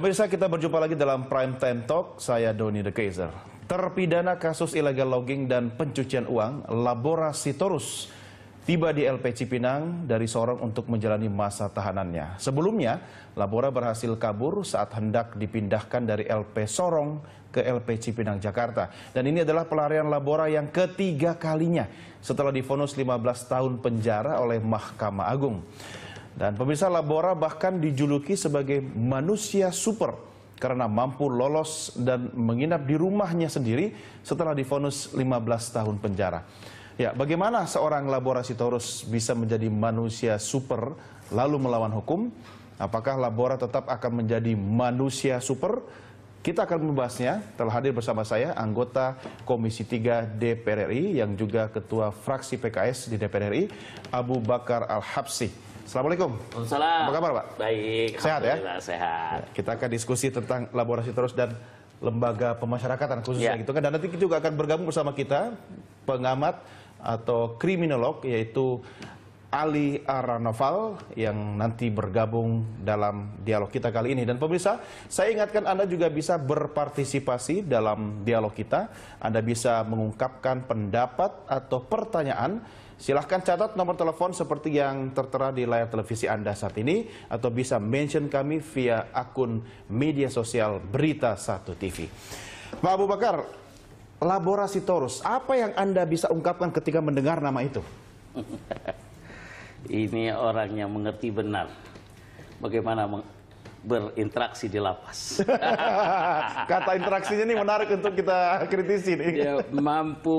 Pemirsa kita berjumpa lagi dalam Prime Time Talk, saya Doni The Kaiser. Terpidana kasus ilegal logging dan pencucian uang, Labora Sitorus tiba di LP Cipinang dari Sorong untuk menjalani masa tahanannya. Sebelumnya, Labora berhasil kabur saat hendak dipindahkan dari LP Sorong ke LP Cipinang, Jakarta. Dan ini adalah pelarian Labora yang ketiga kalinya setelah difonus 15 tahun penjara oleh Mahkamah Agung. Dan pemirsa Labora bahkan dijuluki sebagai manusia super karena mampu lolos dan menginap di rumahnya sendiri setelah difonis 15 tahun penjara. Ya, bagaimana seorang Labora Sitorus bisa menjadi manusia super lalu melawan hukum? Apakah Labora tetap akan menjadi manusia super? Kita akan membahasnya, telah hadir bersama saya anggota Komisi 3 DPR RI yang juga ketua fraksi PKS di DPR RI, Abu Bakar Al-Habsi. Assalamualaikum. Waalaikumsalam. Apa kabar Pak? Baik. Sehat ya? Sehat. Nah, kita akan diskusi tentang laborasi terus dan lembaga pemasyarakatan khususnya ya. gitu kan. Dan nanti kita juga akan bergabung bersama kita pengamat atau kriminolog yaitu Ali Aranoval yang nanti bergabung dalam dialog kita kali ini. Dan pemirsa, saya ingatkan Anda juga bisa berpartisipasi dalam dialog kita. Anda bisa mengungkapkan pendapat atau pertanyaan Silahkan catat nomor telepon seperti yang tertera di layar televisi Anda saat ini atau bisa mention kami via akun media sosial Berita 1 TV. Pak Abu Bakar, laborasi Taurus, apa yang Anda bisa ungkapkan ketika mendengar nama itu? Ini orang yang mengerti benar bagaimana berinteraksi di lapas. Kata interaksinya ini menarik untuk kita kritisi nih. Dia mampu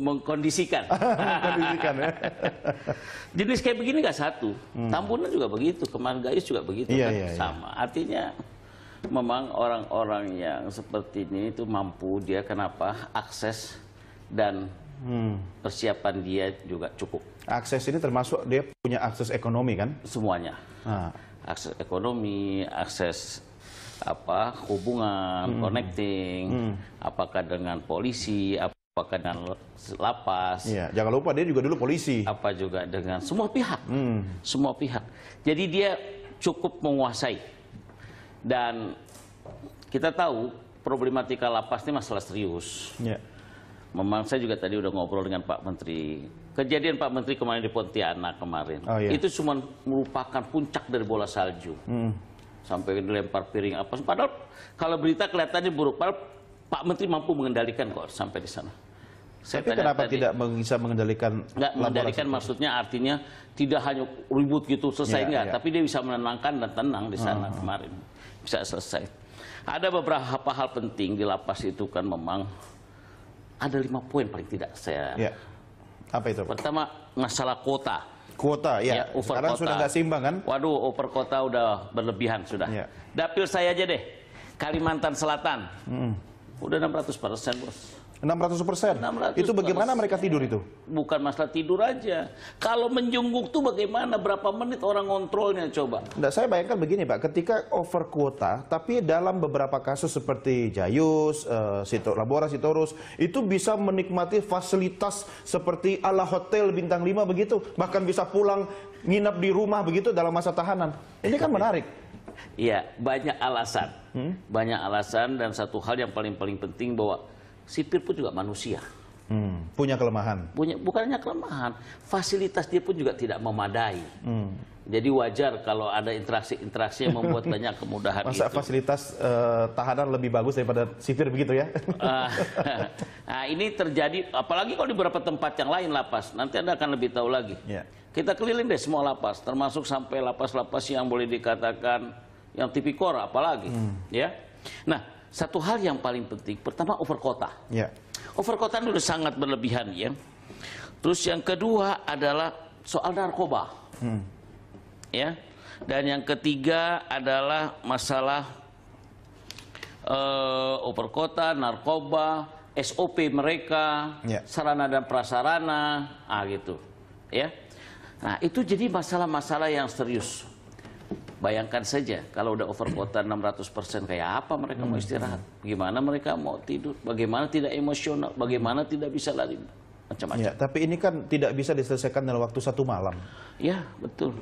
mengkondisikan. mengkondisikan ya. Jenis kayak begini gak satu. Hmm. Tampunan juga begitu, Kemang Gayus juga begitu Iya. kan yeah, iya. sama. Yeah. Artinya memang orang-orang yang seperti ini itu mampu dia kenapa akses dan hmm. persiapan dia juga cukup. Akses ini termasuk dia punya akses ekonomi kan? Semuanya. Nah akses ekonomi, akses apa hubungan, hmm. connecting, hmm. apakah dengan polisi, apakah dengan lapas. Ya, jangan lupa dia juga dulu polisi. Apa juga dengan semua pihak, hmm. semua pihak. Jadi dia cukup menguasai dan kita tahu problematika lapas ini masalah serius. Ya. Memang saya juga tadi udah ngobrol dengan Pak Menteri Kejadian Pak Menteri kemarin di Pontianak kemarin, oh, iya. itu cuma merupakan puncak dari bola salju. Hmm. Sampai dilempar piring apa. Padahal kalau berita kelihatannya buruk, padahal Pak Menteri mampu mengendalikan kok sampai di sana. Saya Tapi kenapa tadi, tidak bisa mengendalikan? Nggak mengendalikan itu? maksudnya artinya tidak hanya ribut gitu selesai ya, nggak, ya. tapi dia bisa menenangkan dan tenang di sana hmm. kemarin bisa selesai. Ada beberapa hal penting di lapas itu kan memang ada lima poin paling tidak saya yeah. Apa itu? Pertama masalah kuota. Kuota, ya. ya over Sekarang kota. sudah nggak seimbang kan? Waduh, over kuota udah berlebihan sudah. Ya. Dapil saya aja deh, Kalimantan Selatan. Hmm. Udah 600 persen bos enam ratus persen. Itu bagaimana mereka tidur itu? Bukan masalah tidur aja. Kalau menjungguk tuh bagaimana? Berapa menit orang kontrolnya coba? Nggak, saya bayangkan begini Pak, ketika over kuota, tapi dalam beberapa kasus seperti Jayus, uh, Sito, Labora, Sitorus, itu bisa menikmati fasilitas seperti ala hotel bintang 5 begitu. Bahkan bisa pulang nginap di rumah begitu dalam masa tahanan. Ini kan menarik. Iya, banyak alasan. Hmm? Banyak alasan dan satu hal yang paling-paling penting bahwa sipir pun juga manusia. Hmm, punya kelemahan. Punya bukannya kelemahan, fasilitas dia pun juga tidak memadai. Hmm. Jadi wajar kalau ada interaksi-interaksi yang membuat banyak kemudahan Masa itu. fasilitas uh, tahanan lebih bagus daripada sipir begitu ya? Ah, nah, ini terjadi apalagi kalau di beberapa tempat yang lain lapas. Nanti Anda akan lebih tahu lagi. Yeah. Kita keliling deh semua lapas, termasuk sampai lapas-lapas yang boleh dikatakan yang tipikor apalagi, hmm. ya. Nah, satu hal yang paling penting pertama over kota. Ya. Over kota itu sangat berlebihan ya. Terus yang kedua adalah soal narkoba. Hmm. Ya. Dan yang ketiga adalah masalah uh, eh, over kota, narkoba, SOP mereka, ya. sarana dan prasarana, ah gitu. Ya. Nah, itu jadi masalah-masalah yang serius. Bayangkan saja kalau udah over kuota 600% kayak apa mereka mau istirahat? Bagaimana mereka mau tidur? Bagaimana tidak emosional? Bagaimana tidak bisa lari? Macam-macam. Ya, tapi ini kan tidak bisa diselesaikan dalam waktu satu malam. Ya, betul.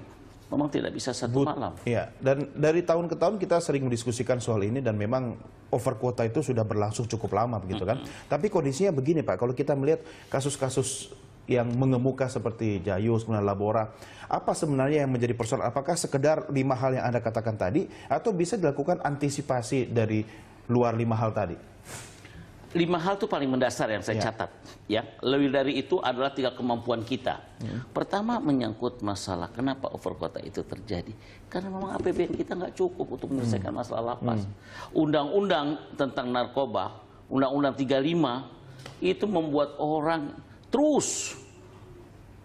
Memang tidak bisa satu But, malam. Ya, dan dari tahun ke tahun kita sering mendiskusikan soal ini dan memang over kuota itu sudah berlangsung cukup lama begitu kan. Mm -hmm. Tapi kondisinya begini Pak, kalau kita melihat kasus-kasus yang mengemuka seperti Jayus, kemudian Labora. Apa sebenarnya yang menjadi persoalan? Apakah sekedar lima hal yang Anda katakan tadi atau bisa dilakukan antisipasi dari luar lima hal tadi? Lima hal itu paling mendasar yang saya ya. catat. Ya, lebih dari itu adalah tiga kemampuan kita. Ya. Pertama menyangkut masalah kenapa over kota itu terjadi? Karena memang APBN kita nggak cukup untuk menyelesaikan hmm. masalah lapas. Hmm. Undang-undang hmm. tentang narkoba, Undang-Undang 35 itu membuat orang terus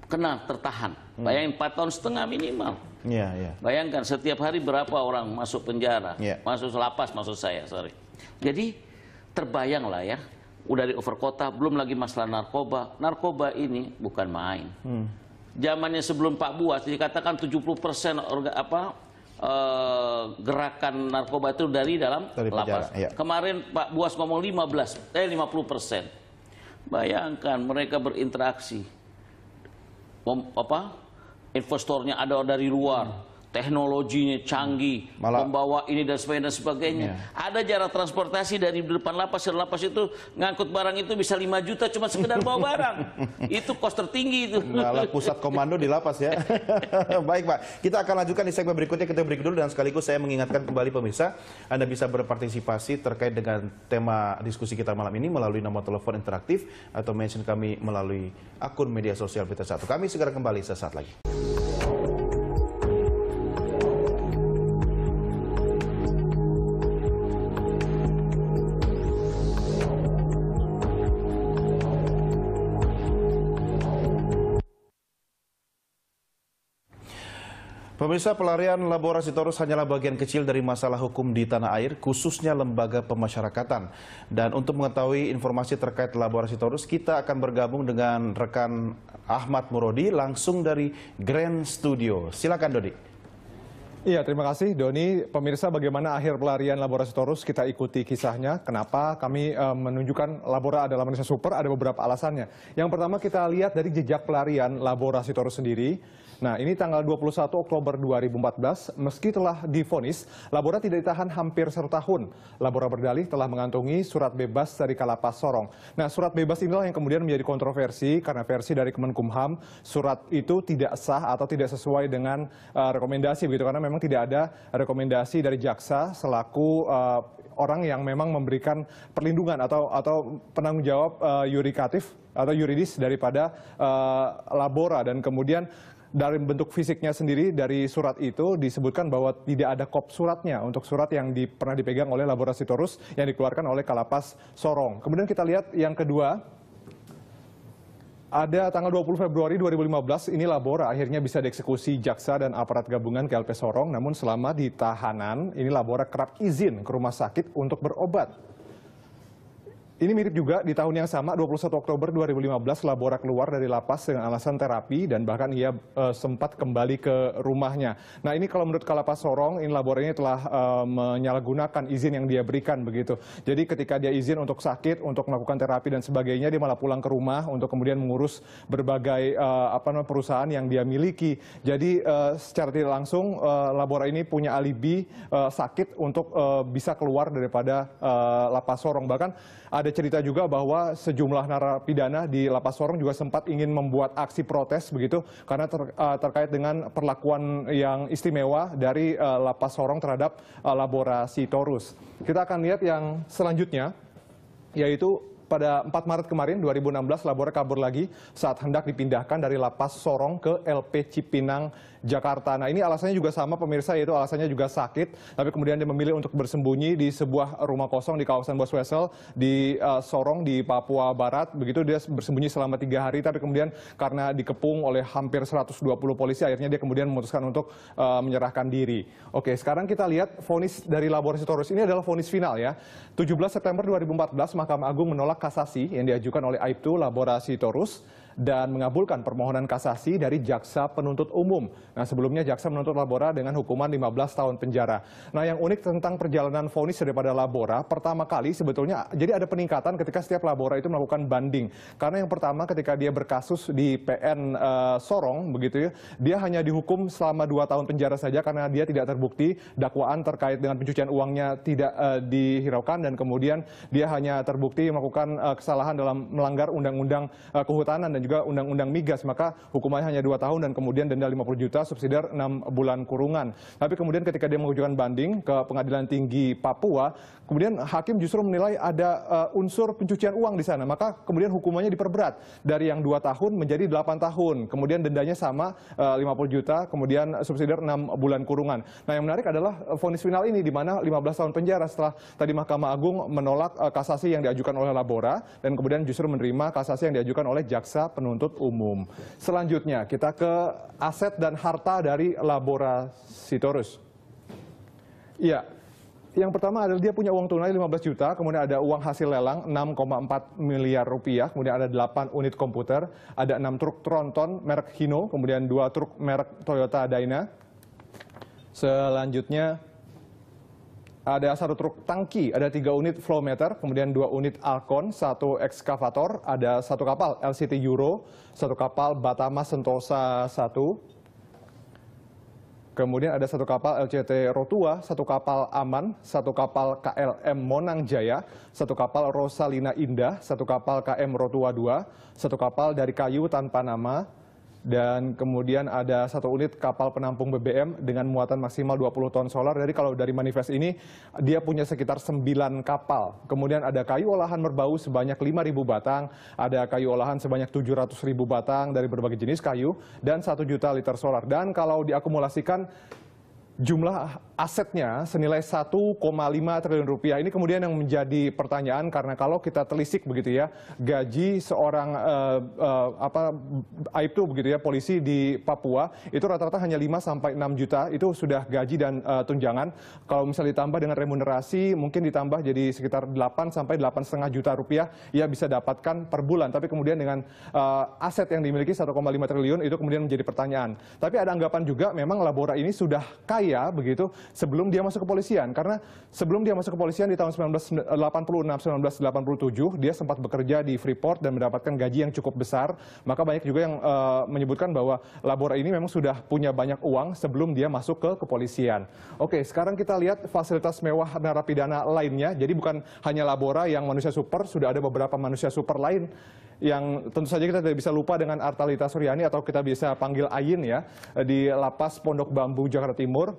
kena tertahan. Hmm. Bayangin 4 tahun setengah minimal. Yeah, yeah. Bayangkan setiap hari berapa orang masuk penjara, yeah. masuk lapas maksud saya, sorry. Jadi terbayang lah ya, udah di over kota, belum lagi masalah narkoba. Narkoba ini bukan main. Hmm. Zamannya sebelum Pak Buas dikatakan 70% orga, apa e, gerakan narkoba itu dari dalam dari penjara, lapas. Iya. Kemarin Pak Buas ngomong 15 eh 50%. Bayangkan mereka berinteraksi. Mem, apa? Investornya ada dari luar, teknologinya canggih, hmm. Malah, membawa ini dan sebagainya dan sebagainya. Iya. Ada jarak transportasi dari depan lapas ke lapas itu ngangkut barang itu bisa 5 juta cuma sekedar bawa barang. itu kos tertinggi itu. Malah pusat komando di lapas ya. Baik Pak, kita akan lanjutkan di segmen berikutnya. Kita berikut dulu dan sekaligus saya mengingatkan kembali pemirsa, Anda bisa berpartisipasi terkait dengan tema diskusi kita malam ini melalui nomor telepon interaktif atau mention kami melalui akun media sosial Berita Satu. Kami segera kembali sesaat lagi. Pemirsa pelarian Laborasi Torus hanyalah bagian kecil dari masalah hukum di tanah air, khususnya lembaga pemasyarakatan. Dan untuk mengetahui informasi terkait Laborasi Torus, kita akan bergabung dengan rekan Ahmad Murodi langsung dari Grand Studio. Silakan Dodi. Iya, terima kasih Doni. Pemirsa, bagaimana akhir pelarian Laborasi Torus? Kita ikuti kisahnya. Kenapa kami e, menunjukkan Labora adalah manusia super? Ada beberapa alasannya. Yang pertama kita lihat dari jejak pelarian Laborasi Torus sendiri. Nah, ini tanggal 21 Oktober 2014, meski telah difonis, Labora tidak ditahan hampir tahun. Labora berdalih telah mengantungi surat bebas dari Kalapas Sorong. Nah, surat bebas inilah yang kemudian menjadi kontroversi karena versi dari Kemenkumham, surat itu tidak sah atau tidak sesuai dengan uh, rekomendasi begitu karena memang tidak ada rekomendasi dari jaksa selaku uh, orang yang memang memberikan perlindungan atau atau penanggung jawab uh, eh, yurikatif atau yuridis daripada uh, labora dan kemudian dari bentuk fisiknya sendiri dari surat itu disebutkan bahwa tidak ada kop suratnya untuk surat yang di, pernah dipegang oleh Laborasi Torus yang dikeluarkan oleh Kalapas Sorong. Kemudian kita lihat yang kedua, ada tanggal 20 Februari 2015 ini Labora akhirnya bisa dieksekusi jaksa dan aparat gabungan KLP Sorong. Namun selama di tahanan ini Labora kerap izin ke rumah sakit untuk berobat. Ini mirip juga di tahun yang sama, 21 Oktober 2015, Labora keluar dari lapas dengan alasan terapi dan bahkan ia e, sempat kembali ke rumahnya. Nah ini kalau menurut Kalapas Sorong, ini Labora ini telah e, menyalahgunakan izin yang dia berikan begitu. Jadi ketika dia izin untuk sakit, untuk melakukan terapi dan sebagainya, dia malah pulang ke rumah untuk kemudian mengurus berbagai e, apa namanya perusahaan yang dia miliki. Jadi e, secara tidak langsung e, Labora ini punya alibi e, sakit untuk e, bisa keluar daripada e, lapas Sorong. Bahkan ada ada cerita juga bahwa sejumlah narapidana di Lapas Sorong juga sempat ingin membuat aksi protes begitu karena ter, uh, terkait dengan perlakuan yang istimewa dari uh, Lapas Sorong terhadap uh, eh, Torus. Torus. Kita akan lihat yang selanjutnya yaitu pada 4 Maret kemarin 2016 labor kabur lagi saat hendak dipindahkan dari Lapas Sorong ke LP Cipinang, Jakarta. Nah ini alasannya juga sama pemirsa yaitu alasannya juga sakit. Tapi kemudian dia memilih untuk bersembunyi di sebuah rumah kosong di kawasan Boswesel di uh, Sorong di Papua Barat. Begitu dia bersembunyi selama tiga hari tapi kemudian karena dikepung oleh hampir 120 polisi akhirnya dia kemudian memutuskan untuk uh, menyerahkan diri. Oke sekarang kita lihat vonis dari Labora ini adalah vonis final ya. 17 September 2014 Mahkamah Agung menolak kasasi yang diajukan oleh aibtu Laborasi Torus dan mengabulkan permohonan kasasi dari jaksa penuntut umum. Nah, sebelumnya jaksa menuntut Labora dengan hukuman 15 tahun penjara. Nah, yang unik tentang perjalanan vonis daripada Labora, pertama kali sebetulnya jadi ada peningkatan ketika setiap Labora itu melakukan banding. Karena yang pertama ketika dia berkasus di PN uh, eh, Sorong begitu ya, dia hanya dihukum selama 2 tahun penjara saja karena dia tidak terbukti dakwaan terkait dengan pencucian uangnya tidak uh, dihiraukan dan kemudian dia hanya terbukti melakukan uh, kesalahan dalam melanggar undang-undang uh, kehutanan dan dan juga undang-undang migas maka hukumannya hanya dua tahun dan kemudian denda 50 juta subsidiar enam bulan kurungan. Tapi kemudian ketika dia mengajukan banding ke Pengadilan Tinggi Papua kemudian hakim justru menilai ada uh, unsur pencucian uang di sana, maka kemudian hukumannya diperberat dari yang 2 tahun menjadi 8 tahun, kemudian dendanya sama eh, uh, 50 juta, kemudian subsidi 6 bulan kurungan. Nah, yang menarik adalah vonis final ini di mana 15 tahun penjara setelah tadi Mahkamah Agung menolak uh, kasasi yang diajukan oleh Labora dan kemudian justru menerima kasasi yang diajukan oleh jaksa penuntut umum. Selanjutnya, kita ke aset dan harta dari Labora Sitorus. Iya, yang pertama adalah dia punya uang tunai 15 juta, kemudian ada uang hasil lelang 6,4 miliar rupiah, kemudian ada 8 unit komputer, ada 6 truk tronton merek Hino, kemudian 2 truk merek Toyota Dyna. Selanjutnya ada satu truk tangki, ada 3 unit flowmeter, kemudian 2 unit Alcon, satu ekskavator, ada satu kapal LCT Euro, satu kapal Batama Sentosa 1, Kemudian ada satu kapal LCT Rotua, satu kapal Aman, satu kapal KLM Monang Jaya, satu kapal Rosalina Indah, satu kapal KM Rotua 2, satu kapal dari kayu tanpa nama, dan kemudian ada satu unit kapal penampung BBM dengan muatan maksimal 20 ton solar. Jadi kalau dari manifest ini dia punya sekitar 9 kapal. Kemudian ada kayu olahan berbau sebanyak 5.000 batang, ada kayu olahan sebanyak 700.000 batang dari berbagai jenis kayu dan 1 juta liter solar. Dan kalau diakumulasikan jumlah asetnya senilai 1,5 triliun rupiah. Ini kemudian yang menjadi pertanyaan karena kalau kita telisik begitu ya, gaji seorang uh, uh, apa Aibtu begitu ya polisi di Papua itu rata-rata hanya 5 sampai 6 juta itu sudah gaji dan uh, tunjangan. Kalau misalnya ditambah dengan remunerasi mungkin ditambah jadi sekitar 8 sampai 8,5 juta rupiah ia bisa dapatkan per bulan. Tapi kemudian dengan uh, aset yang dimiliki 1,5 triliun itu kemudian menjadi pertanyaan. Tapi ada anggapan juga memang Labora ini sudah kaya begitu sebelum dia masuk kepolisian. Karena sebelum dia masuk kepolisian di tahun 1986-1987, dia sempat bekerja di Freeport dan mendapatkan gaji yang cukup besar. Maka banyak juga yang uh, menyebutkan bahwa Labora ini memang sudah punya banyak uang sebelum dia masuk ke kepolisian. Oke, sekarang kita lihat fasilitas mewah narapidana lainnya. Jadi bukan hanya Labora yang manusia super, sudah ada beberapa manusia super lain yang tentu saja kita tidak bisa lupa dengan Artalita Suryani atau kita bisa panggil Ayin ya di Lapas Pondok Bambu Jakarta Timur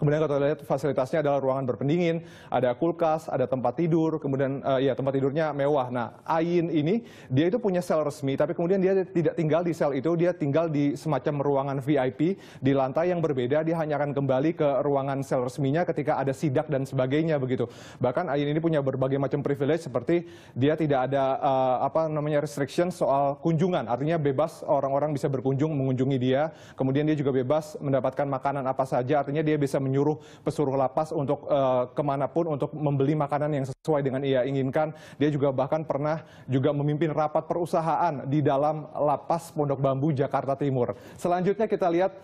Kemudian kalau kita lihat fasilitasnya adalah ruangan berpendingin, ada kulkas, ada tempat tidur, kemudian uh, ya tempat tidurnya mewah. Nah, Ain ini dia itu punya sel resmi, tapi kemudian dia tidak tinggal di sel itu, dia tinggal di semacam ruangan VIP di lantai yang berbeda. Dia hanya akan kembali ke ruangan sel resminya ketika ada sidak dan sebagainya begitu. Bahkan Ain ini punya berbagai macam privilege seperti dia tidak ada uh, apa namanya restriction soal kunjungan, artinya bebas orang-orang bisa berkunjung mengunjungi dia. Kemudian dia juga bebas mendapatkan makanan apa saja, artinya dia bisa menyuruh pesuruh lapas untuk uh, kemanapun untuk membeli makanan yang sesuai dengan ia inginkan. Dia juga bahkan pernah juga memimpin rapat perusahaan di dalam lapas Pondok Bambu Jakarta Timur. Selanjutnya kita lihat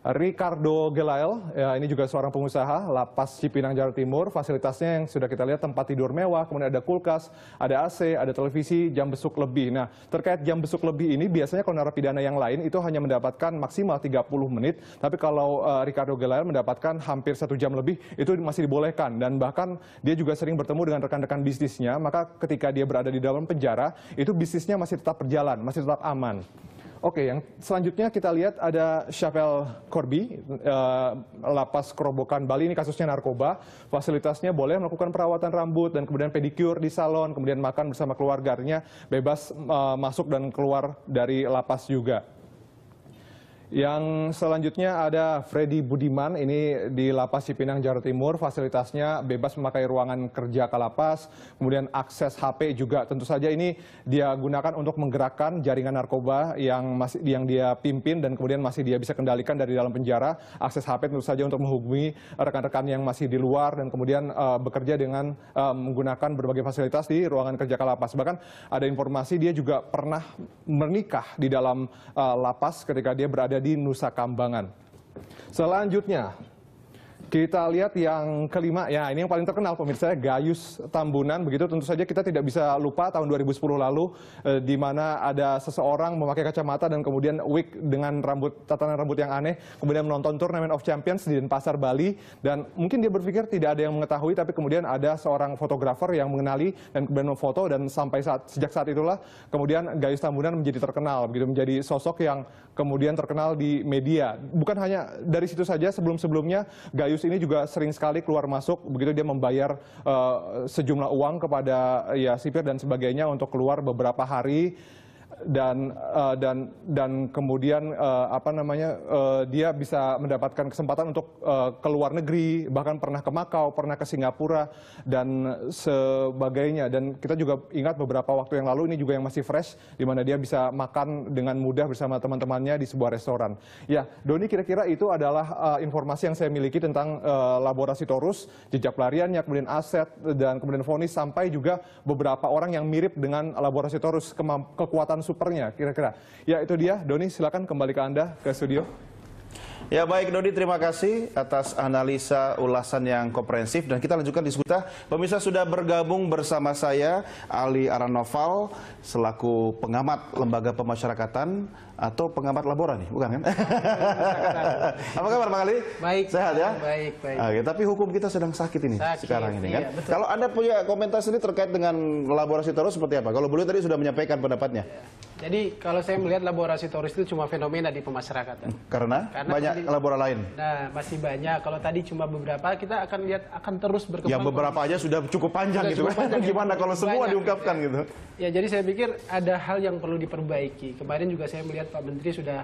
Ricardo Gelael, ya ini juga seorang pengusaha lapas Cipinang Jawa Timur. Fasilitasnya yang sudah kita lihat tempat tidur mewah, kemudian ada kulkas, ada AC, ada televisi, jam besuk lebih. Nah, terkait jam besuk lebih ini biasanya kalau narapidana yang lain itu hanya mendapatkan maksimal 30 menit, tapi kalau uh, Ricardo Gelael mendapatkan hampir satu jam lebih itu masih dibolehkan dan bahkan dia juga sering bertemu dengan rekan-rekan bisnisnya, maka ketika dia berada di dalam penjara itu bisnisnya masih tetap berjalan, masih tetap aman. Oke, yang selanjutnya kita lihat ada Chapel Corby, eh, lapas Kerobokan Bali ini kasusnya narkoba. Fasilitasnya boleh melakukan perawatan rambut dan kemudian pedikur di salon, kemudian makan bersama keluarganya, bebas eh, masuk dan keluar dari lapas juga. Yang selanjutnya ada Freddy Budiman, ini di Lapas Cipinang, Jawa Timur. Fasilitasnya bebas memakai ruangan kerja Kalapas, kemudian akses HP juga. Tentu saja ini dia gunakan untuk menggerakkan jaringan narkoba yang masih yang dia pimpin dan kemudian masih dia bisa kendalikan dari dalam penjara. Akses HP tentu saja untuk menghubungi rekan-rekan yang masih di luar dan kemudian uh, bekerja dengan uh, menggunakan berbagai fasilitas di ruangan kerja Kalapas. Bahkan ada informasi dia juga pernah menikah di dalam uh, lapas ketika dia berada di Nusa Kambangan. Selanjutnya, kita lihat yang kelima ya, ini yang paling terkenal pemirsa Gayus Tambunan. Begitu tentu saja kita tidak bisa lupa tahun 2010 lalu eh, di mana ada seseorang memakai kacamata dan kemudian wig dengan rambut tatanan rambut yang aneh, kemudian menonton Turnamen of Champions di Denpasar Bali dan mungkin dia berpikir tidak ada yang mengetahui tapi kemudian ada seorang fotografer yang mengenali dan kemudian memfoto dan sampai saat sejak saat itulah kemudian Gayus Tambunan menjadi terkenal, begitu menjadi sosok yang kemudian terkenal di media. Bukan hanya dari situ saja sebelum-sebelumnya Gayus Gayus ini juga sering sekali keluar masuk begitu dia membayar uh, sejumlah uang kepada ya sipir dan sebagainya untuk keluar beberapa hari dan eh, dan dan kemudian eh, apa namanya eh, dia bisa mendapatkan kesempatan untuk uh, ke luar negeri bahkan pernah ke Makau pernah ke Singapura dan sebagainya dan kita juga ingat beberapa waktu yang lalu ini juga yang masih fresh di mana dia bisa makan dengan mudah bersama teman-temannya di sebuah restoran ya Doni kira-kira itu adalah informasi yang saya miliki tentang laborasi Torus jejak pelariannya kemudian aset dan kemudian vonis sampai juga beberapa orang yang mirip dengan laborasi Torus kekuatan supernya kira-kira. Ya itu dia, Doni silakan kembali ke Anda ke studio. Ya baik Dodi terima kasih atas analisa ulasan yang komprehensif dan kita lanjutkan diskusi Pemirsa sudah bergabung bersama saya Ali Aranoval selaku pengamat lembaga pemasyarakatan atau pengamat laboran nih, bukan kan? Apa kabar Pak Ali? Baik. Sehat ya? Baik, baik. Oke, tapi hukum kita sedang sakit ini sakit, sekarang ini iya, kan. Iya, Kalau Anda punya komentar sendiri terkait dengan laborasi terus seperti apa? Kalau Beliau tadi sudah menyampaikan pendapatnya. Iya. Jadi kalau saya melihat laborasi turis itu cuma fenomena di pemasyarakatan. Karena, Karena banyak labora lain. Nah, masih banyak. Kalau tadi cuma beberapa, kita akan lihat akan terus berkembang. Ya beberapa aja sudah cukup panjang sudah gitu. Cukup panjang, ya. Gimana kalau semua diungkapkan ya. gitu? Ya, jadi saya pikir ada hal yang perlu diperbaiki. Kemarin juga saya melihat Pak Menteri sudah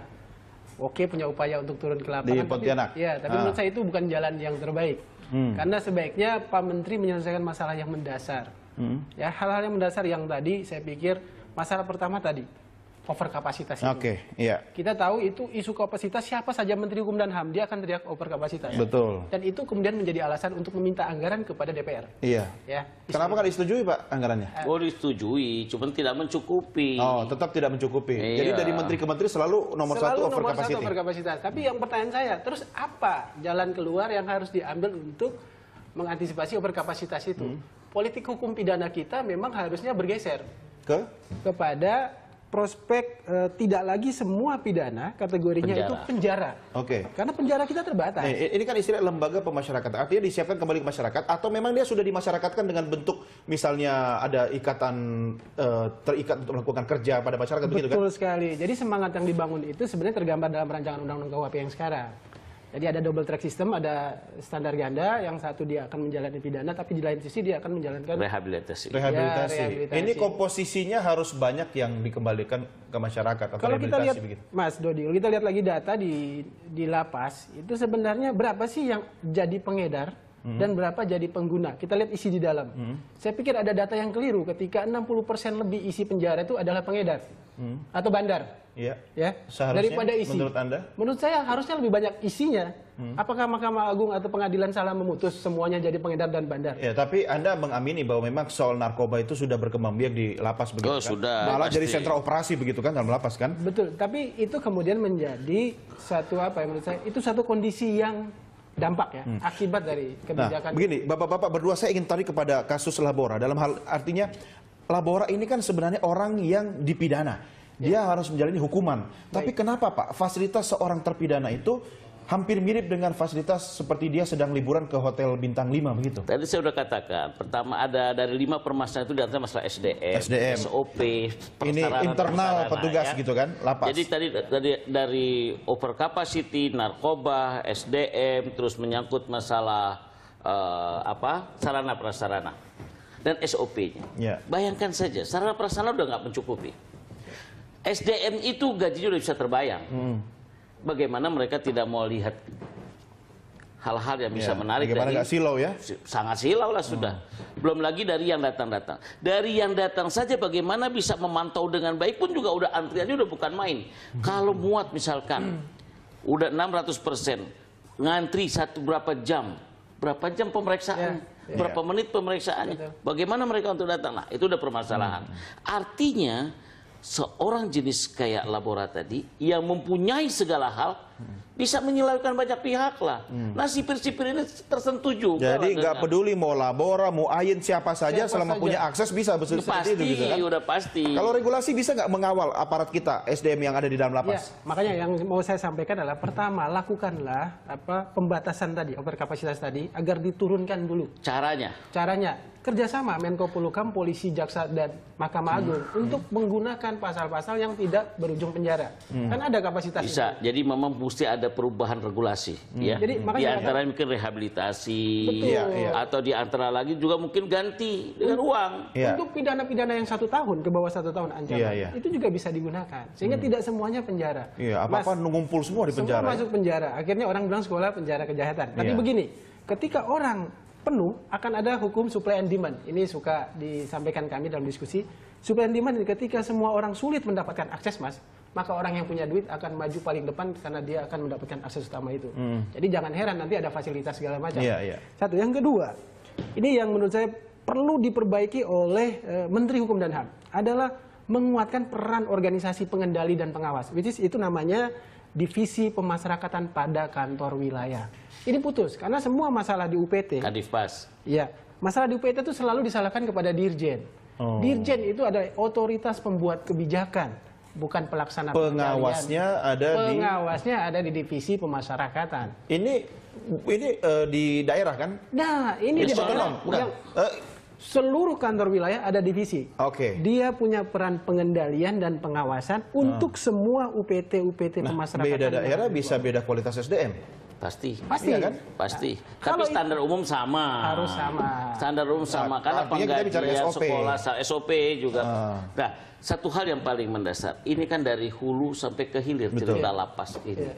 oke punya upaya untuk turun ke lapangan. Di Pontianak. Tapi, ya, tapi ah. menurut saya itu bukan jalan yang terbaik. Hmm. Karena sebaiknya Pak Menteri menyelesaikan masalah yang mendasar. Hmm. Ya, hal-hal yang mendasar yang tadi saya pikir masalah pertama tadi over kapasitas itu. Oke, okay, iya. Kita tahu itu isu kapasitas siapa saja Menteri Hukum dan HAM dia akan teriak over kapasitas. Betul. Dan itu kemudian menjadi alasan untuk meminta anggaran kepada DPR. Iya. Ya. Kenapa kan disetujui Pak anggarannya? Eh. Oh disetujui, cuma tidak mencukupi. Oh, tetap tidak mencukupi. Iya. Jadi dari menteri ke menteri selalu nomor selalu satu over nomor kapasitas. Satu over kapasitas. Tapi yang pertanyaan saya, terus apa jalan keluar yang harus diambil untuk mengantisipasi over kapasitas itu? Hmm. Politik hukum pidana kita memang harusnya bergeser ke kepada prospek e, tidak lagi semua pidana kategorinya penjara. itu penjara. Oke. Okay. Karena penjara kita terbatas. Eh, ini kan istilah lembaga pemasyarakatan. Artinya disiapkan kembali ke masyarakat atau memang dia sudah dimasyarakatkan dengan bentuk misalnya ada ikatan e, terikat untuk melakukan kerja pada masyarakat Betul begitu kan? Betul sekali. Jadi semangat yang dibangun itu sebenarnya tergambar dalam rancangan undang-undang KUHP yang sekarang. Jadi ada double track system, ada standar ganda, yang satu dia akan menjalani pidana, tapi di lain sisi dia akan menjalankan rehabilitasi. Rehabilitasi. Ya, rehabilitasi. Ini komposisinya harus banyak yang dikembalikan ke masyarakat. Atau kalau kita lihat, begitu. Mas Dodi, kalau kita lihat lagi data di di lapas, itu sebenarnya berapa sih yang jadi pengedar? Hmm. dan berapa jadi pengguna. Kita lihat isi di dalam. Hmm. Saya pikir ada data yang keliru ketika 60% lebih isi penjara itu adalah pengedar hmm. atau bandar. Iya. Ya. Seharusnya, daripada isi. Menurut Anda? Menurut saya harusnya lebih banyak isinya. Hmm. Apakah Mahkamah Agung atau pengadilan salah memutus semuanya jadi pengedar dan bandar? Ya, tapi Anda mengamini bahwa memang soal narkoba itu sudah berkembang biak di lapas begitu oh, kan? sudah. Malah pasti. jadi sentra operasi begitu kan dalam lapas kan? Betul, tapi itu kemudian menjadi satu apa ya menurut saya? Itu satu kondisi yang dampak ya hmm. akibat dari nah, kebijakan. Nah, begini, bapak-bapak berdua saya ingin tarik kepada kasus Labora dalam hal artinya Labora ini kan sebenarnya orang yang dipidana. Dia ya. harus menjalani hukuman. Baik. Tapi kenapa Pak, fasilitas seorang terpidana itu hampir mirip dengan fasilitas seperti dia sedang liburan ke hotel bintang 5 begitu. Tadi saya sudah katakan, pertama ada dari lima permasalahan itu diantara masalah SDM, SDM. SOP, ini internal petugas ya. gitu kan, lapas. Jadi tadi dari dari over capacity, narkoba, SDM, terus menyangkut masalah uh, apa sarana prasarana dan SOP-nya. Ya. Bayangkan saja, sarana prasarana udah nggak mencukupi. SDM itu gajinya udah bisa terbayang. Hmm bagaimana mereka tidak mau lihat hal-hal yang bisa ya, menarik dari silau ya sangat silau lah sudah hmm. belum lagi dari yang datang-datang dari yang datang saja bagaimana bisa memantau dengan baik pun juga udah antriannya udah bukan main hmm. kalau muat misalkan hmm. udah 600 persen ngantri satu berapa jam berapa jam pemeriksaan ya, ya. berapa menit pemeriksaannya bagaimana mereka untuk datang nah itu udah permasalahan hmm. artinya seorang jenis kayak laborat tadi yang mempunyai segala hal bisa menyilaukan banyak pihak lah. Hmm. Nah sipir-sipir ini tersentuh juga. Jadi nggak kan. peduli mau labora, mau ayin siapa saja siapa selama saja. punya akses bisa bersih pasti, itu gitu kan? udah pasti. Kalau regulasi bisa nggak mengawal aparat kita SDM yang ada di dalam lapas? Ya, makanya yang mau saya sampaikan adalah pertama lakukanlah apa pembatasan tadi overkapasitas tadi agar diturunkan dulu. Caranya? Caranya kerjasama Menko Polukam, polisi, jaksa dan Mahkamah hmm. Agung untuk menggunakan pasal-pasal yang tidak berujung penjara. Hmm. Kan ada kapasitas. Bisa. Itu. Jadi memang mesti ada perubahan regulasi hmm. ya. Jadi, di antara kan? mungkin rehabilitasi ya, ya. atau di antara lagi juga mungkin ganti dengan uang. Ya. Untuk pidana-pidana yang satu tahun ke bawah satu tahun ancaman ya, ya. itu juga bisa digunakan sehingga hmm. tidak semuanya penjara. ya, apa-apa ngumpul semua di penjara. Semua ya? masuk penjara. Akhirnya orang bilang sekolah penjara kejahatan. Tapi ya. begini, ketika orang penuh akan ada hukum supply and demand. Ini suka disampaikan kami dalam diskusi. Supply and demand ketika semua orang sulit mendapatkan akses, Mas maka orang yang punya duit akan maju paling depan karena dia akan mendapatkan akses utama itu. Hmm. Jadi jangan heran nanti ada fasilitas segala macam. Yeah, yeah. Satu, yang kedua, ini yang menurut saya perlu diperbaiki oleh e, Menteri Hukum dan HAM adalah menguatkan peran organisasi pengendali dan pengawas, which is itu namanya divisi pemasyarakatan pada kantor wilayah. Ini putus karena semua masalah di UPT. Kadifpas. Iya, masalah di UPT itu selalu disalahkan kepada Dirjen. Oh. Dirjen itu ada otoritas pembuat kebijakan bukan pelaksana pengawasnya ada pengawasnya di... ada di divisi pemasyarakatan. Ini ini uh, di daerah kan? Nah, ini di daerah. Bukan. Yang, uh, seluruh kantor wilayah ada divisi. Oke. Okay. Dia punya peran pengendalian dan pengawasan uh. untuk hmm. semua UPT UPT nah, pemasyarakatan. Beda daerah bisa beda kualitas SDM. Pasti. Pasti ya kan? Pasti. Nah, Tapi standar umum sama. Harus sama. Standar umum sama nah, karena penggajian SOP. sekolah SOP juga. Ah. Nah, satu hal yang paling mendasar, ini kan dari hulu sampai ke hilir Betul. cerita lapas ini. Yeah.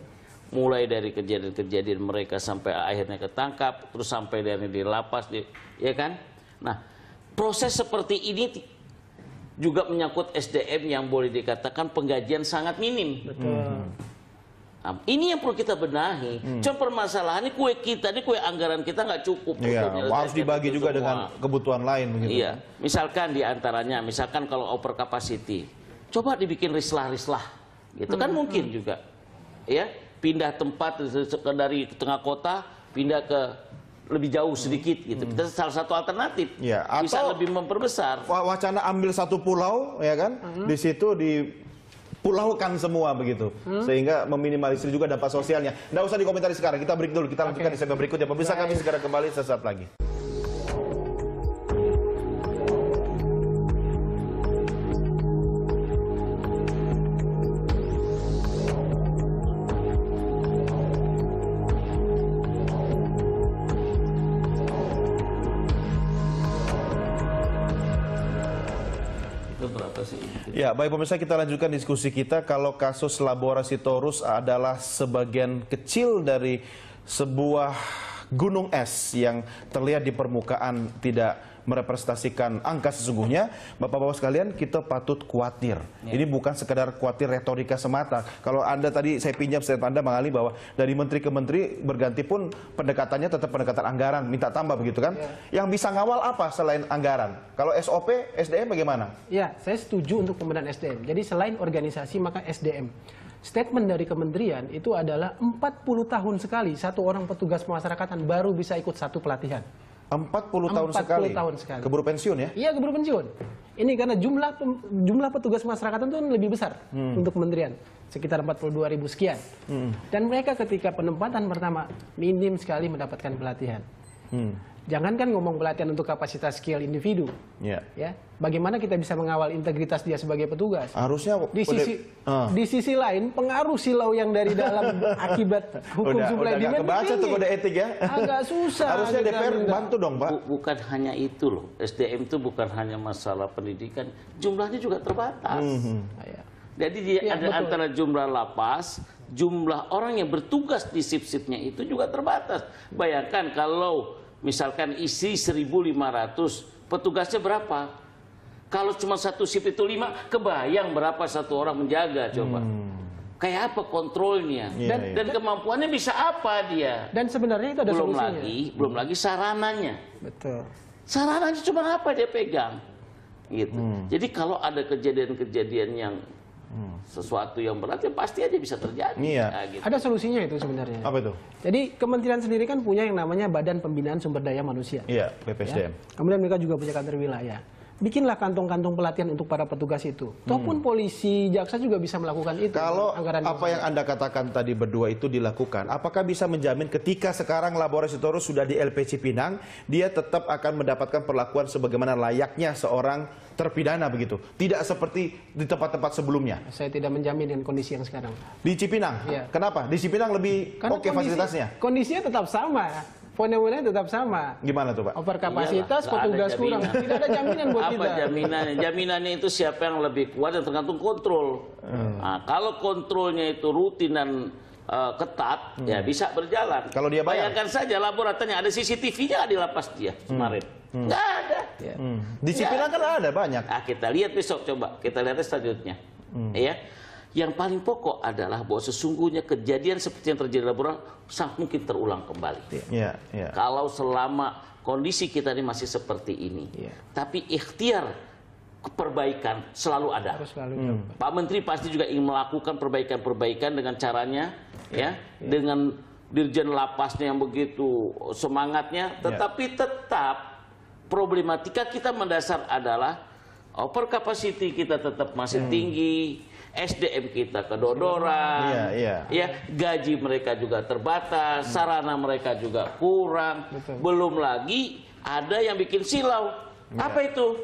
Mulai dari kejadian-kejadian mereka sampai akhirnya ketangkap, terus sampai dari di lapas di ya kan? Nah, proses seperti ini juga menyangkut SDM yang boleh dikatakan penggajian sangat minim. Betul. Hmm ini yang perlu kita benahi. Hmm. Cuma permasalahannya kue kita ini kue anggaran kita nggak cukup. Iya, harus dibagi juga semua. dengan kebutuhan lain. Begitu. Iya, misalkan diantaranya, misalkan kalau over capacity, coba dibikin rislah-rislah, Itu kan hmm. kan mungkin hmm. juga, ya pindah tempat dari tengah kota pindah ke lebih jauh hmm. sedikit gitu. Hmm. salah satu alternatif. Ya, atau bisa lebih memperbesar. Wacana ambil satu pulau ya kan? Hmm. Di situ di pulaukan semua begitu hmm? sehingga meminimalisir juga dampak sosialnya. Nggak usah dikomentari sekarang. Kita break dulu. Kita lanjutkan okay. di segmen berikutnya. Pemirsa kami segera kembali sesaat lagi. Ya, baik pemirsa kita lanjutkan diskusi kita kalau kasus laborasi Taurus adalah sebagian kecil dari sebuah gunung es yang terlihat di permukaan tidak merepresentasikan angka sesungguhnya, Bapak-bapak sekalian kita patut khawatir. Ya. Ini bukan sekedar khawatir retorika semata. Kalau Anda tadi saya pinjam statement Anda Bang Ali bahwa dari menteri ke menteri berganti pun pendekatannya tetap pendekatan anggaran, minta tambah begitu kan. Ya. Yang bisa ngawal apa selain anggaran? Kalau SOP, SDM bagaimana? Ya, saya setuju untuk pembenahan SDM. Jadi selain organisasi maka SDM statement dari kementerian itu adalah 40 tahun sekali satu orang petugas pemasyarakatan baru bisa ikut satu pelatihan. 40 tahun 40 sekali. tahun sekali. Keburu pensiun ya? Iya, keburu pensiun. Ini karena jumlah jumlah petugas masyarakat itu lebih besar hmm. untuk kementerian, sekitar empat puluh dua ribu sekian. Hmm. Dan mereka ketika penempatan pertama minim sekali mendapatkan pelatihan. Hmm. Jangan kan ngomong pelatihan untuk kapasitas skill individu, Ya. ya, bagaimana kita bisa mengawal integritas dia sebagai petugas? Harusnya di sisi uh. di sisi lain pengaruh silau yang dari dalam akibat hukum udah, supply udah demand kebaca tuh kode etik ya. Agak ah, susah. Harusnya gitu, DPR minta. bantu dong, Pak. Bukan hanya itu loh, SDM itu bukan hanya masalah pendidikan, jumlahnya juga terbatas. Mm -hmm. hmm. Ah, ya. Jadi dia ya, ada betul. antara jumlah lapas, jumlah orang yang bertugas di sip-sipnya itu juga terbatas. Bayangkan kalau misalkan isi 1.500, petugasnya berapa? Kalau cuma satu sip itu lima, kebayang berapa satu orang menjaga coba. Hmm. Kayak apa kontrolnya yeah, dan, yeah. dan kemampuannya bisa apa dia? Dan sebenarnya itu ada belum solusinya. lagi belum lagi sarananya. Betul. Sarananya cuma apa dia pegang, gitu. Hmm. Jadi kalau ada kejadian-kejadian yang Hmm. sesuatu yang berat ya pasti aja bisa terjadi. Iya. Nah, gitu. Ada solusinya itu sebenarnya. Apa itu? Jadi kementerian sendiri kan punya yang namanya Badan Pembinaan Sumber Daya Manusia. Iya, BPSDM. Ya? Kemudian mereka juga punya kantor wilayah. Bikinlah kantong-kantong pelatihan untuk para petugas itu. Hmm. Ataupun polisi, jaksa juga bisa melakukan itu. Kalau anggaran apa yang Anda katakan tadi berdua itu dilakukan, apakah bisa menjamin ketika sekarang Laboratorium sudah di LPC Pinang, dia tetap akan mendapatkan perlakuan sebagaimana layaknya seorang terpidana begitu. Tidak seperti di tempat-tempat sebelumnya. Saya tidak menjamin dengan kondisi yang sekarang. Di Cipinang? Ya. Kenapa? Di Cipinang lebih oke okay, fasilitasnya? Kondisinya tetap sama fenomena tetap sama. Gimana tuh Pak? Overkapasitas, Iyalah, petugas kurang. Tidak ada jaminan buat Apa kita. Apa jaminannya? Jaminannya itu siapa yang lebih kuat dan tergantung kontrol. Hmm. Nah, kalau kontrolnya itu rutin dan uh, ketat ya hmm. ya bisa berjalan. Kalau dia bayar. bayangkan saja laboratornya ada CCTV-nya di lapas dia hmm. kemarin. Hmm. Nggak ada. Ya. Hmm. Di Cipinang kan ada banyak. Ah kita lihat besok coba kita lihat selanjutnya. Hmm. Ya. Yang paling pokok adalah bahwa sesungguhnya kejadian seperti yang terjadi di laboratorium sangat mungkin terulang kembali. Ya. ya. Kalau selama kondisi kita ini masih seperti ini, Ya. tapi ikhtiar perbaikan selalu ada. selalu hmm. Pak Menteri pasti juga ingin melakukan perbaikan-perbaikan dengan caranya Ya, ya dengan dirjen lapasnya yang begitu semangatnya ya. tetapi tetap problematika kita mendasar adalah over oh, capacity kita tetap masih hmm. tinggi SDM kita kedodoran, ya, ya. ya gaji mereka juga terbatas, hmm. sarana mereka juga kurang, Betul. belum lagi ada yang bikin silau. Ya. Apa itu?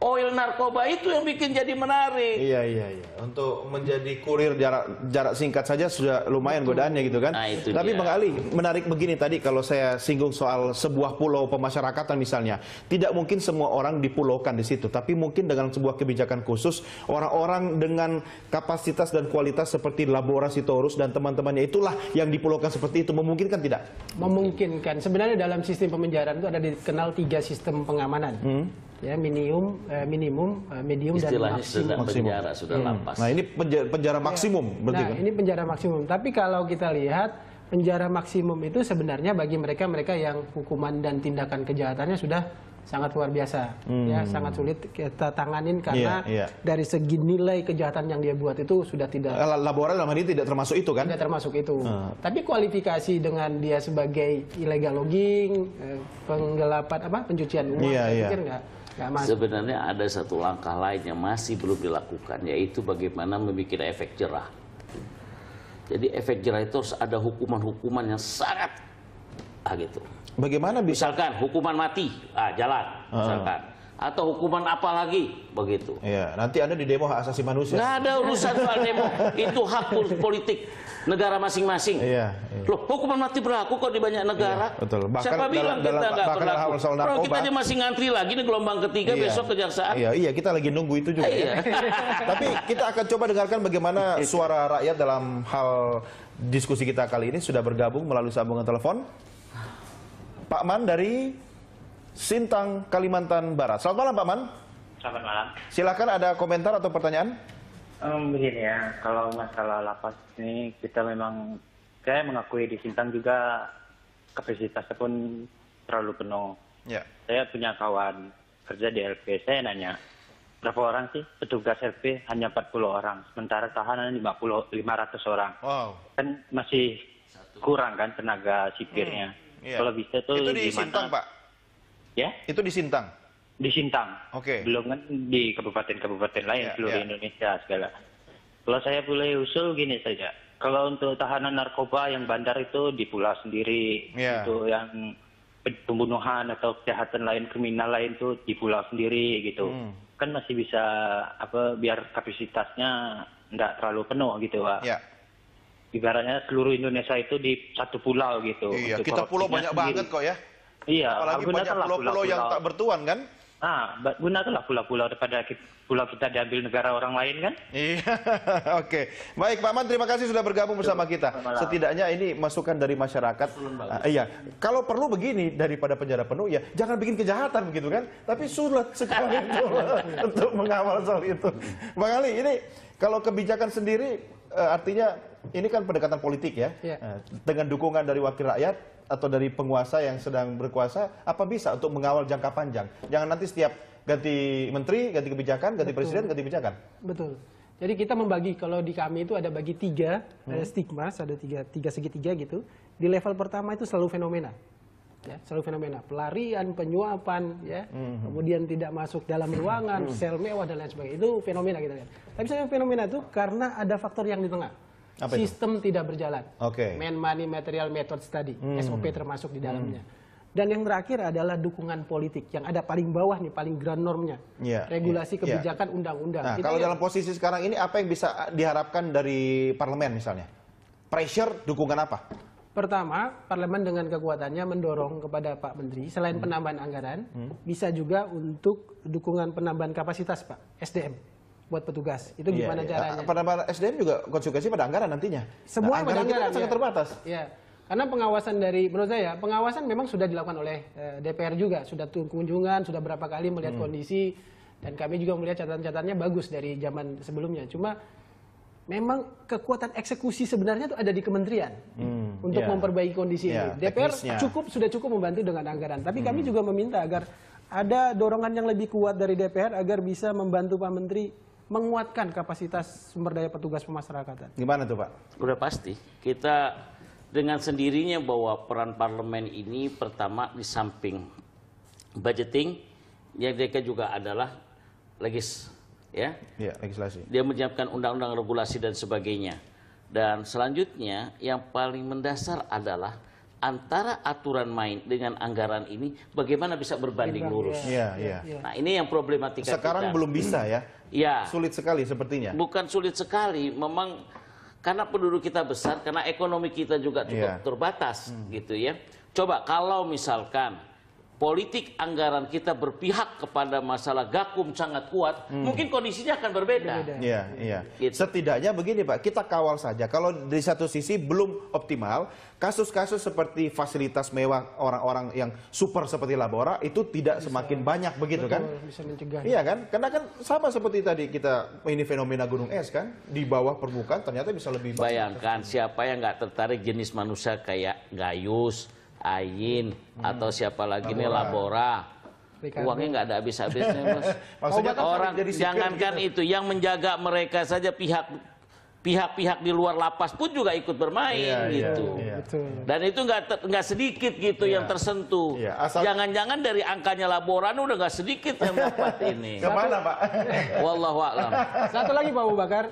oil narkoba itu yang bikin jadi menarik. Iya iya iya. Untuk menjadi kurir jarak jarak singkat saja sudah lumayan Betul. godaannya gitu kan. Nah, itu Tapi dia. Bang Ali, menarik begini tadi kalau saya singgung soal sebuah pulau pemasyarakatan misalnya, tidak mungkin semua orang dipulaukan di situ, tapi mungkin dengan sebuah kebijakan khusus orang-orang dengan kapasitas dan kualitas seperti laborasi Taurus dan teman-temannya itulah yang dipulaukan seperti itu memungkinkan tidak? Memungkinkan. Sebenarnya dalam sistem pemenjaraan itu ada dikenal tiga sistem pengamanan. Hmm ya minimum eh, minimum eh, medium Istilahnya dan maksimum. maksimum. penjara sudah hmm. lapas. Nah, ini penjara, penjara maksimum ya. berarti nah, kan? ini penjara maksimum. Tapi kalau kita lihat penjara maksimum itu sebenarnya bagi mereka-mereka yang hukuman dan tindakan kejahatannya sudah sangat luar biasa hmm. ya sangat sulit kita tanganin karena yeah, yeah. dari segi nilai kejahatan yang dia buat itu sudah tidak eh, laboral dalam ini tidak termasuk itu kan tidak termasuk itu uh. tapi kualifikasi dengan dia sebagai illegal logging eh, penggelapan apa pencucian uang yeah, saya yeah. pikir nggak Sebenarnya ada satu langkah lain yang masih belum dilakukan, yaitu bagaimana membuat efek jerah. Jadi efek jerah itu harus ada hukuman-hukuman yang sangat ah gitu. Bagaimana bisa? Misalkan hukuman mati, ah jalan, ah. misalkan. Uh atau hukuman apa lagi begitu. Iya, nanti Anda di demo hak asasi manusia. Nggak ada urusan soal demo, itu hak politik negara masing-masing. Iya, iya. Loh, hukuman mati berlaku kok di banyak negara. Iya, betul. Bahkan Siapa bilang dalam, kita nggak berlaku? Soal narkoba, kita aja masih ngantri lagi nih gelombang ketiga iya, besok kejaksaan. Iya, iya, kita lagi nunggu itu juga. Ya. Iya. Tapi kita akan coba dengarkan bagaimana suara rakyat dalam hal diskusi kita kali ini sudah bergabung melalui sambungan telepon. Pak Man dari Sintang, Kalimantan Barat. Selamat malam Pak Man. Selamat malam. Silakan ada komentar atau pertanyaan? Um, begini ya, kalau masalah lapas ini kita memang saya mengakui di Sintang juga kapasitasnya pun terlalu penuh. Ya. Saya punya kawan kerja di LP, saya nanya berapa orang sih petugas LP hanya 40 orang, sementara tahanan 50 500 orang. Wow. Kan masih kurang kan tenaga sipirnya. Hmm. Yeah. Kalau bisa tuh itu di Sintang, Pak. Ya. Itu di Sintang. Di Sintang. Oke. Okay. Belum kan di kabupaten-kabupaten lain yeah, seluruh yeah. Indonesia segala. Kalau saya boleh usul gini saja. Kalau untuk tahanan narkoba yang bandar itu di pulau sendiri. Yeah. Itu yang pembunuhan atau kejahatan lain kriminal lain itu di pulau sendiri gitu hmm. kan masih bisa apa biar kapasitasnya nggak terlalu penuh gitu pak ya. ibaratnya seluruh Indonesia itu di satu pulau gitu iya, kita pulau banyak sendiri. banget kok ya Iya, apalagi banyak pulau-pulau yang tak bertuan kan? Ah, gunakanlah pulau-pulau daripada pulau kita diambil negara orang lain kan? Iya, oke. Okay. Baik Pak Man, terima kasih sudah bergabung bersama kita. Setidaknya ini masukan dari masyarakat. Uh, iya, kalau perlu begini daripada penjara penuh ya, jangan bikin kejahatan begitu kan? Tapi sulit sekali itu, untuk mengawal soal itu. Bang Ali, ini kalau kebijakan sendiri uh, artinya ini kan pendekatan politik ya, yeah. Iya. dengan dukungan dari wakil rakyat atau dari penguasa yang sedang berkuasa apa bisa untuk mengawal jangka panjang? Jangan nanti setiap ganti menteri, ganti kebijakan, ganti Betul. presiden, ganti kebijakan. Betul. Jadi kita membagi kalau di kami itu ada bagi tiga hmm. ada stigma, ada tiga tiga segitiga gitu. Di level pertama itu selalu fenomena, ya selalu fenomena pelarian, penyuapan, ya hmm. kemudian tidak masuk dalam ruangan, hmm. sel mewah dan lain sebagainya itu fenomena kita lihat. Tapi saya fenomena itu karena ada faktor yang di tengah. Apa sistem itu? tidak berjalan. Oke. Okay. Man money material method study, hmm. SOP termasuk di dalamnya. Hmm. Dan yang terakhir adalah dukungan politik yang ada paling bawah nih, paling grand normnya, Ya, regulasi ya, kebijakan undang-undang. Ya. Nah, kalau dalam posisi sekarang ini apa yang bisa eh, diharapkan dari parlemen misalnya? Pressure dukungan apa? Pertama, parlemen dengan kekuatannya mendorong kepada Pak Menteri selain hmm. penambahan anggaran, hmm. bisa juga untuk dukungan penambahan kapasitas Pak SDM buat petugas. Itu iya, gimana yeah, caranya? Pada pada SDM juga konsekuensi pada anggaran nantinya. Semua nah, anggaran kita kan sangat ya. terbatas. Iya. Karena pengawasan dari menurut saya ya, pengawasan memang sudah dilakukan oleh eh, DPR juga, sudah kunjungan, sudah berapa kali melihat hmm. kondisi dan kami juga melihat catatan-catatannya bagus dari zaman sebelumnya. Cuma memang kekuatan eksekusi sebenarnya itu ada di kementerian hmm. untuk yeah. memperbaiki kondisi yeah, ini. DPR teknisnya. cukup sudah cukup membantu dengan anggaran, tapi hmm. kami juga meminta agar ada dorongan yang lebih kuat dari DPR agar bisa membantu Pak Menteri menguatkan kapasitas sumber daya petugas pemasyarakatan. Gimana tuh Pak? Udah pasti. Kita dengan sendirinya bahwa peran parlemen ini pertama di samping budgeting, yang mereka juga adalah legis, ya, ya legislasi. Dia menyiapkan undang-undang regulasi dan sebagainya. Dan selanjutnya yang paling mendasar adalah antara aturan main dengan anggaran ini bagaimana bisa berbanding lurus. Ya, ya. Nah ini yang problematika. Sekarang kita. belum bisa ya ya. sulit sekali sepertinya. Bukan sulit sekali, memang karena penduduk kita besar, karena ekonomi kita juga cukup ya. terbatas hmm. gitu ya. Coba kalau misalkan politik anggaran kita berpihak kepada masalah gakum sangat kuat, hmm. mungkin kondisinya akan berbeda. Iya, iya. Gitu. Setidaknya begini Pak, kita kawal saja. Kalau di satu sisi belum optimal, kasus-kasus seperti fasilitas mewah orang-orang yang super seperti Labora itu tidak bisa, semakin banyak begitu betul, kan? Bisa mencegah. Iya kan? Karena kan sama seperti tadi kita ini fenomena gunung es kan di bawah permukaan ternyata bisa lebih banyak. Bayangkan siapa yang nggak tertarik jenis manusia kayak gayus, Ayin hmm. atau siapa lagi Labora. nih Labora. Ricardo. Uangnya nggak ada habis-habisnya, Mas. Maksudnya kan orang jangankan gitu. itu yang menjaga mereka saja pihak pihak-pihak di luar lapas pun juga ikut bermain yeah, iya, gitu. Yeah, iya. yeah. Dan itu nggak nggak sedikit gitu yeah. yang tersentuh. Iya, Jangan-jangan yeah, dari angkanya laboran udah nggak sedikit yang dapat ini. Kemana Pak? wallahualam Satu lagi Pak Abu Bakar,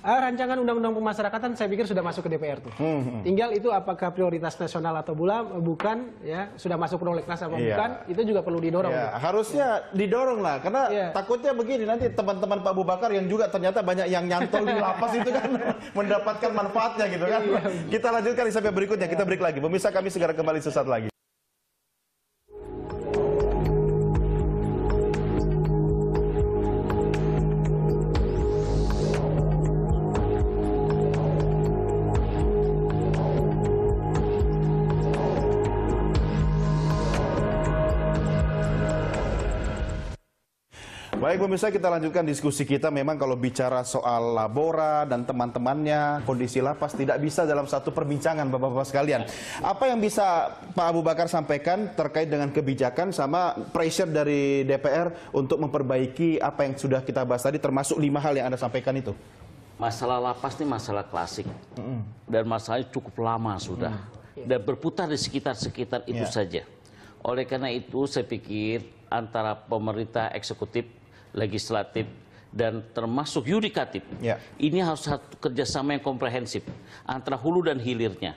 Uh, rancangan undang-undang pemasyarakatan saya pikir sudah masuk ke DPR tuh. Hmm, hmm. Tinggal itu apakah prioritas nasional atau bula, bukan ya sudah masuk prolegnas apa yeah. bukan itu juga perlu didorong. Yeah. Harusnya yeah. didorong lah karena yeah. takutnya begini nanti teman-teman Pak Bubakar yang juga ternyata banyak yang nyantol di lapas itu kan mendapatkan manfaatnya gitu kan. Yeah. Kita lanjutkan di sampai berikutnya kita break lagi. Pemirsa kami segera kembali sesaat lagi. Baik pemirsa kita lanjutkan diskusi kita memang kalau bicara soal Labora dan teman-temannya kondisi lapas tidak bisa dalam satu perbincangan Bapak-bapak sekalian. Apa yang bisa Pak Abu Bakar sampaikan terkait dengan kebijakan sama pressure dari DPR untuk memperbaiki apa yang sudah kita bahas tadi termasuk lima hal yang Anda sampaikan itu? Masalah lapas ini masalah klasik dan masalahnya cukup lama sudah mm. iya. dan berputar di sekitar-sekitar itu ya. saja. Oleh karena itu saya pikir antara pemerintah eksekutif legislatif dan termasuk yudikatif. ya. Ini harus satu kerjasama yang komprehensif antara hulu dan hilirnya.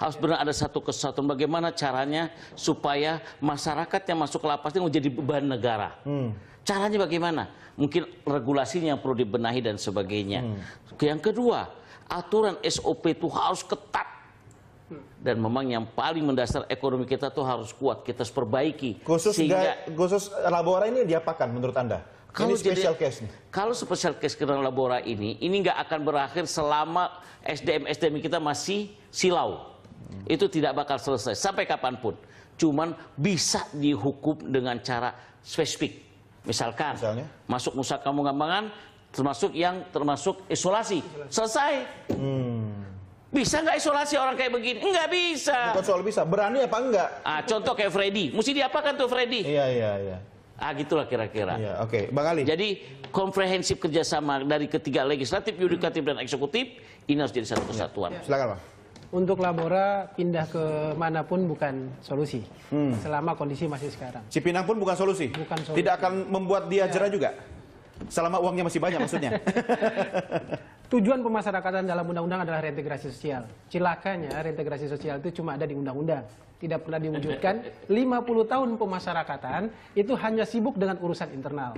Harus benar ada satu kesatuan. Bagaimana caranya supaya masyarakat yang masuk ke lapas itu menjadi beban negara? Hmm. Caranya bagaimana? Mungkin regulasinya yang perlu dibenahi dan sebagainya. Hmm. Yang kedua, aturan SOP itu harus ketat hmm. dan memang yang paling mendasar ekonomi kita tuh harus kuat kita harus perbaiki khusus sehingga khusus labora ini diapakan menurut anda kalau ini special jadi, case Kalau special case dalam labora ini, ini nggak akan berakhir selama SDM SDM kita masih silau. Hmm. Itu tidak bakal selesai sampai kapanpun. Cuman bisa dihukum dengan cara spesifik. Misalkan Misalnya? masuk Nusa kamu gambangan termasuk yang termasuk isolasi. Selesai. Hmm. Bisa nggak isolasi orang kayak begini? Nggak bisa. Bukan soal bisa, berani apa enggak? Ah, contoh kayak Freddy. Mesti diapakan tuh Freddy? Iya, iya, iya. Ah gitulah kira-kira. Ya, Oke, okay. Bang Ali. Jadi komprehensif kerjasama dari ketiga legislatif, yudikatif dan eksekutif ini harus jadi satu kesatuan. Ya. Silakan Bang. Untuk Labora pindah ke manapun bukan solusi. Hmm. Selama kondisi masih sekarang. Cipinang pun bukan solusi. Bukan solusi. Tidak akan membuat dia ya. jerah juga. Selama uangnya masih banyak maksudnya. Tujuan pemasyarakatan dalam undang-undang adalah reintegrasi sosial. Cilakanya reintegrasi sosial itu cuma ada di undang-undang tidak pernah diwujudkan. 50 tahun pemasyarakatan itu hanya sibuk dengan urusan internal.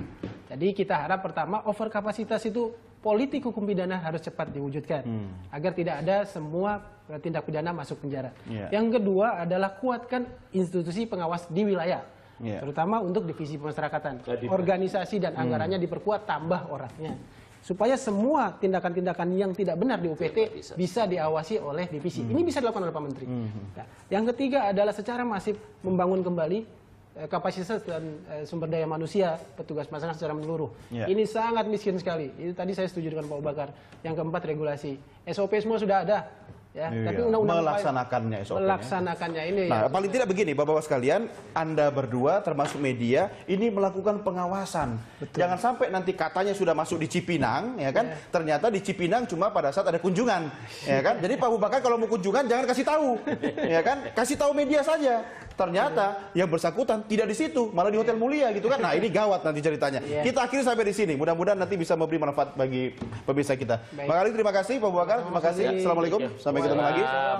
Jadi kita harap pertama overkapasitas itu politik hukum pidana harus cepat diwujudkan hmm. agar tidak ada semua eh, tindak pidana masuk penjara. Yeah. Yang kedua adalah kuatkan institusi pengawas di wilayah. Yeah. Terutama untuk divisi pemasyarakatan, organisasi dan hmm. anggarannya hmm. diperkuat tambah orangnya supaya semua tindakan-tindakan yang tidak benar di UPT ya, bisa. bisa diawasi oleh divisi. Hmm. Ini bisa dilakukan oleh Pak Menteri. Hmm. Nah, yang ketiga adalah secara masif membangun kembali eh, kapasitas dan eh, sumber daya manusia petugas masyarakat secara menyeluruh. Ya. Ini sangat miskin sekali. Ini tadi saya setuju dengan Pak Bakar. Yang keempat regulasi. SOP semua sudah ada. Ya, iya. tapi undang-undang melaksanakannya SOP ya. melaksanakannya ini. Nah, ya. paling tidak begini Bapak-bapak sekalian, Anda berdua termasuk media ini melakukan pengawasan. Betul. Jangan sampai nanti katanya sudah masuk di Cipinang ya kan, yeah. ternyata di Cipinang cuma pada saat ada kunjungan, ya kan? Jadi Pak bupati kalau mau kunjungan jangan kasih tahu. ya kan? Kasih tahu media saja. Ternyata iya. yang bersangkutan tidak di situ, malah di iya. hotel mulia gitu kan. Nah, ini gawat nanti ceritanya. Iya. Kita akhiri sampai di sini. Mudah-mudahan nanti bisa memberi manfaat bagi pemirsa kita. Bang Ali terima kasih, Pak Bakar terima kasih. Assalamualaikum. Sampai ketemu lagi.